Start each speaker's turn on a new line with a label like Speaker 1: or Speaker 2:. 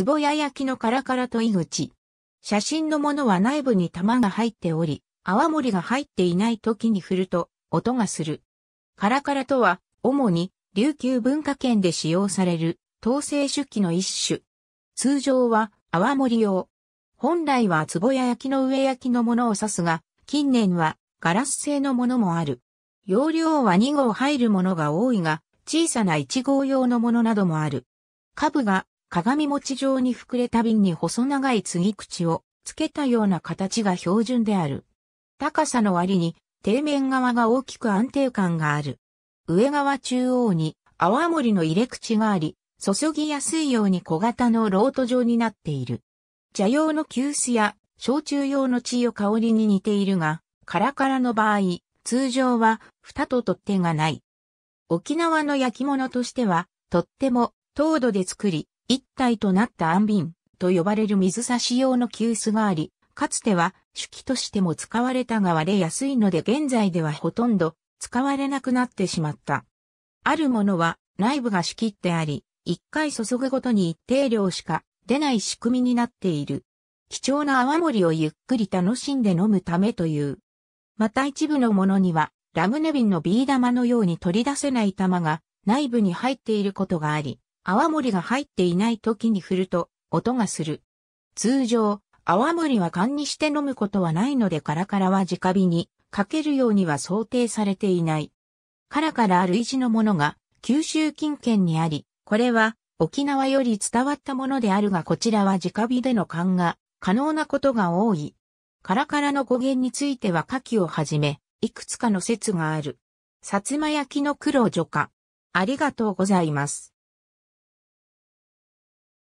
Speaker 1: 壺屋焼きのカラカラと井口。写真のものは内部に玉
Speaker 2: が入っており、泡盛が入っていない時に振ると音がする。カラカラとは、主に琉球文化圏で使用される統制手記の一種。通常は泡盛用。本来は壺や焼きの上焼きのものを指すが、近年はガラス製のものもある。容量は2号入るものが多いが、小さな1号用のものなどもある。株が鏡餅状に膨れた瓶に細長い継ぎ口を付けたような形が標準である。高さの割に、底面側が大きく安定感がある。上側中央に泡盛の入れ口があり、注ぎやすいように小型のロート状になっている。茶用の急須や焼酎用の血を香りに似ているが、カラカラの場合、通常は蓋と取っ手がない。沖縄の焼き物としては、とっても糖度で作り、一体となった安瓶と呼ばれる水差し用の急須があり、かつては手記としても使われたが割れやすいので現在ではほとんど使われなくなってしまった。あるものは内部が仕切ってあり、一回注ぐごとに一定量しか出ない仕組みになっている。貴重な泡盛をゆっくり楽しんで飲むためという。また一部のものにはラムネ瓶のビー玉のように取り出せない玉が内部に入っていることがあり、泡盛が入っていない時に振ると音がする。通常、泡盛は缶にして飲むことはないのでカラカラは直火にかけるようには想定されていない。カラカラあ意似のものが九州近県にあり、これは沖縄より伝わったものであるがこちらは直火での缶が可能なことが多い。カラカラの語源については牡蠣をはじめ、いくつかの説がある。薩摩焼
Speaker 1: の黒除化。ありがとうございます。